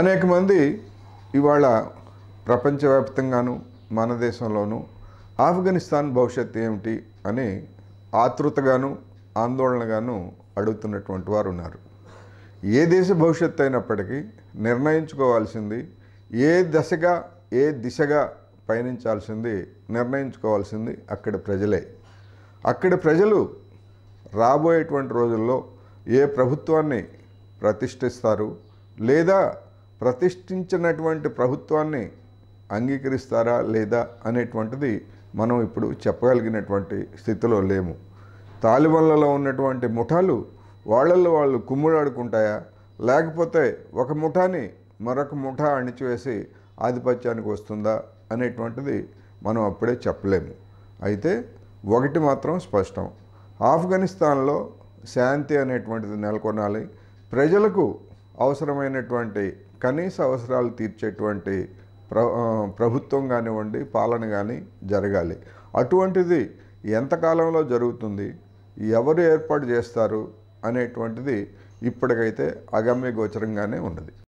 అనేక మంది ఇవాళ ప్రపంచవ్యాప్తంగాను మన దేశంలోనూ ఆఫ్ఘనిస్తాన్ భవిష్యత్తు ఏమిటి అని ఆతృతగాను ఆందోళనగాను అడుగుతున్నటువంటి వారు ఉన్నారు ఏ దేశ భవిష్యత్తు అయినప్పటికీ నిర్ణయించుకోవాల్సింది ఏ దశగా ఏ దిశగా పయనించాల్సింది నిర్ణయించుకోవాల్సింది అక్కడి ప్రజలే అక్కడి ప్రజలు రాబోయేటువంటి రోజుల్లో ఏ ప్రభుత్వాన్ని ప్రతిష్ఠిస్తారు లేదా ప్రతిష్ఠించినటువంటి ప్రభుత్వాన్ని అంగీకరిస్తారా లేదా అనేటువంటిది మనం ఇప్పుడు చెప్పగలిగినటువంటి స్థితిలో లేము తాలిబన్లలో ఉన్నటువంటి ముఠాలు వాళ్ళల్లో వాళ్ళు కుమ్ముడాడుకుంటాయా లేకపోతే ఒక ముఠాని మరొక ముఠా అణిచివేసి ఆధిపత్యానికి వస్తుందా అనేటువంటిది మనం అప్పుడే చెప్పలేము అయితే ఒకటి మాత్రం స్పష్టం ఆఫ్ఘనిస్తాన్లో శాంతి అనేటువంటిది నెలకొనాలి ప్రజలకు అవసరమైనటువంటి కనీస అవసరాలు తీర్చేటువంటి ప్ర ప్రభుత్వం కానివ్వండి పాలన కానీ జరగాలి అటువంటిది ఎంతకాలంలో జరుగుతుంది ఎవరు ఏర్పాటు చేస్తారు అనేటువంటిది ఇప్పటికైతే అగమ్య గోచరంగానే ఉన్నది